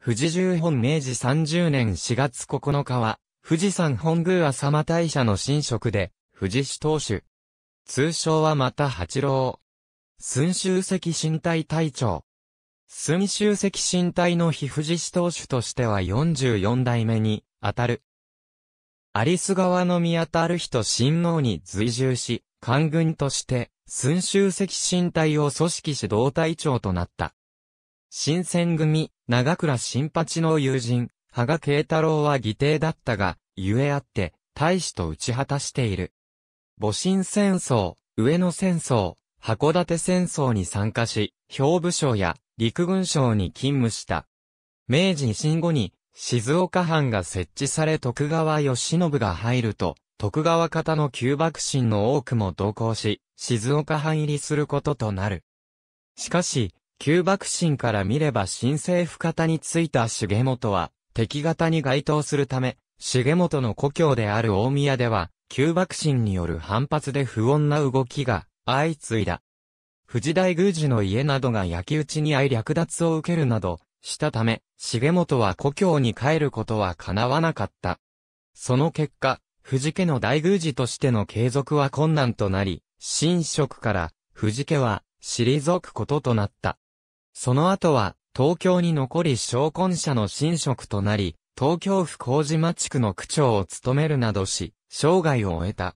富士十本明治30年4月9日は、富士山本宮浅間大社の神職で、富士市当主。通称はまた八郎。寸州石身体隊長。寸州石身体の非富士市当主としては44代目に、当たる。有栖川の宮たる人親王に随従し、官軍として、寸州石身体を組織指導隊長となった。新選組、長倉新八の友人、羽賀慶太郎は義弟だったが、ゆえあって、大使と打ち果たしている。戊辰戦争、上野戦争、函館戦争に参加し、兵部省や陸軍省に勤務した。明治維新後に、静岡藩が設置され徳川義信が入ると、徳川方の旧幕臣の多くも同行し、静岡藩入りすることとなる。しかし、旧幕臣から見れば新政府方についた重元は、敵方に該当するため、重元の故郷である大宮では、旧幕臣による反発で不穏な動きが相次いだ。藤大宮司の家などが焼き討ちに遭い略奪を受けるなど、したため、重元は故郷に帰ることは叶わなかった。その結果、藤家の大宮司としての継続は困難となり、新職から、藤家は、退くこととなった。その後は、東京に残り商婚者の新職となり、東京府麹島地区の区長を務めるなどし、生涯を終えた。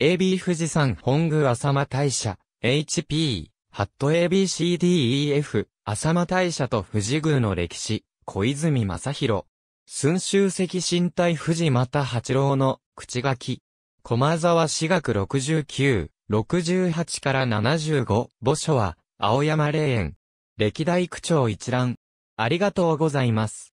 AB 富士山本宮浅間大社、HP、ハット ABCDEF、浅間大社と富士宮の歴史、小泉正宏。寸州石神体富士又八郎の、口書き。駒沢私学69、68から75、墓所は、青山霊園、歴代区長一覧。ありがとうございます。